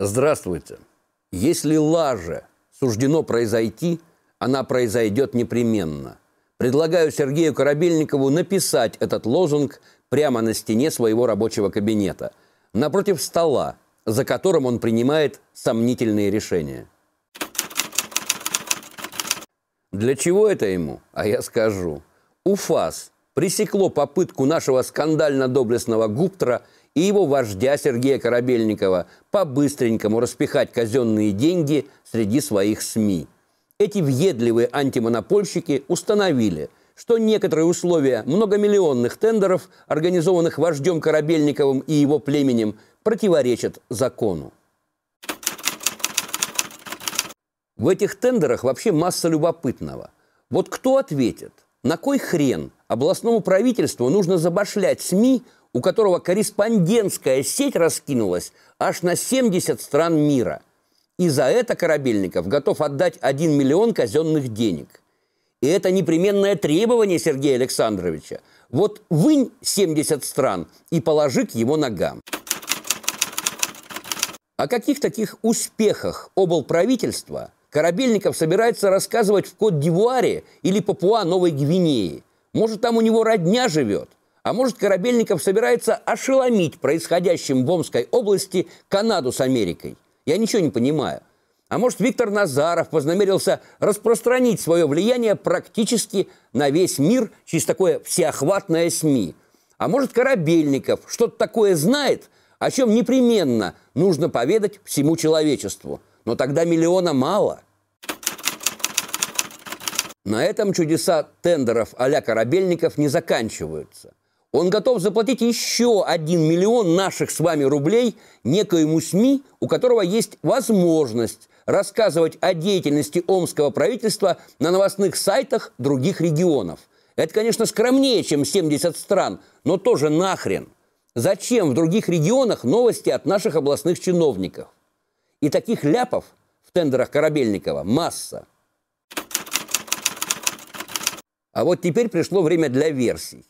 Здравствуйте. Если лаже суждено произойти, она произойдет непременно. Предлагаю Сергею Корабельникову написать этот лозунг прямо на стене своего рабочего кабинета, напротив стола, за которым он принимает сомнительные решения. Для чего это ему? А я скажу. УФАС пресекло попытку нашего скандально-доблестного Гуптера и его вождя Сергея Корабельникова по-быстренькому распихать казенные деньги среди своих СМИ. Эти въедливые антимонопольщики установили, что некоторые условия многомиллионных тендеров, организованных вождем Корабельниковым и его племенем, противоречат закону. В этих тендерах вообще масса любопытного. Вот кто ответит? На кой хрен областному правительству нужно забашлять СМИ, у которого корреспондентская сеть раскинулась аж на 70 стран мира. И за это Корабельников готов отдать 1 миллион казенных денег. И это непременное требование Сергея Александровича. Вот вынь 70 стран и положи к его ногам. О каких таких успехах обл правительства Корабельников собирается рассказывать в Кот-Дивуаре или Папуа-Новой Гвинеи – может, там у него родня живет? А может, Корабельников собирается ошеломить происходящим в Омской области Канаду с Америкой? Я ничего не понимаю. А может, Виктор Назаров познамерился распространить свое влияние практически на весь мир через такое всеохватное СМИ? А может, Корабельников что-то такое знает, о чем непременно нужно поведать всему человечеству? Но тогда миллиона мало – на этом чудеса тендеров а-ля Корабельников не заканчиваются. Он готов заплатить еще один миллион наших с вами рублей некоему СМИ, у которого есть возможность рассказывать о деятельности омского правительства на новостных сайтах других регионов. Это, конечно, скромнее, чем 70 стран, но тоже нахрен. Зачем в других регионах новости от наших областных чиновников? И таких ляпов в тендерах Корабельникова масса – а вот теперь пришло время для версий.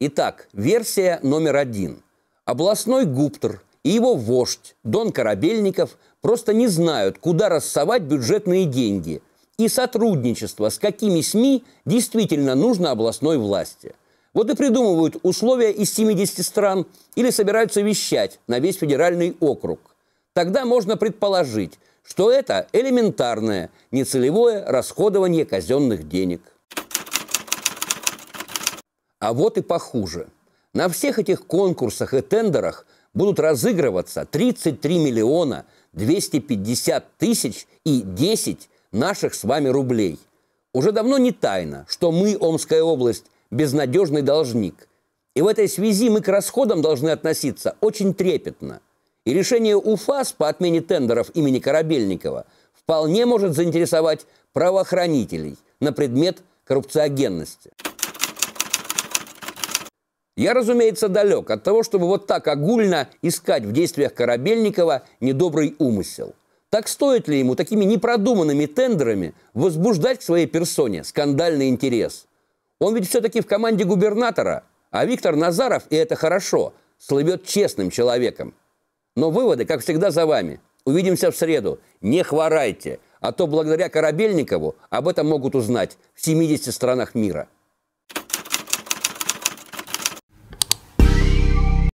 Итак, версия номер один. Областной гуптер и его вождь Дон Корабельников просто не знают, куда рассовать бюджетные деньги и сотрудничество с какими СМИ действительно нужно областной власти. Вот и придумывают условия из 70 стран или собираются вещать на весь федеральный округ. Тогда можно предположить, что это элементарное нецелевое расходование казенных денег. А вот и похуже. На всех этих конкурсах и тендерах будут разыгрываться 33 миллиона 250 тысяч и 10 наших с вами рублей. Уже давно не тайна, что мы, Омская область, безнадежный должник. И в этой связи мы к расходам должны относиться очень трепетно. И решение УФАС по отмене тендеров имени Корабельникова вполне может заинтересовать правоохранителей на предмет коррупциогенности. Я, разумеется, далек от того, чтобы вот так огульно искать в действиях Корабельникова недобрый умысел. Так стоит ли ему такими непродуманными тендерами возбуждать к своей персоне скандальный интерес? Он ведь все-таки в команде губернатора, а Виктор Назаров, и это хорошо, слывет честным человеком. Но выводы, как всегда, за вами. Увидимся в среду. Не хворайте, а то благодаря Корабельникову об этом могут узнать в 70 странах мира.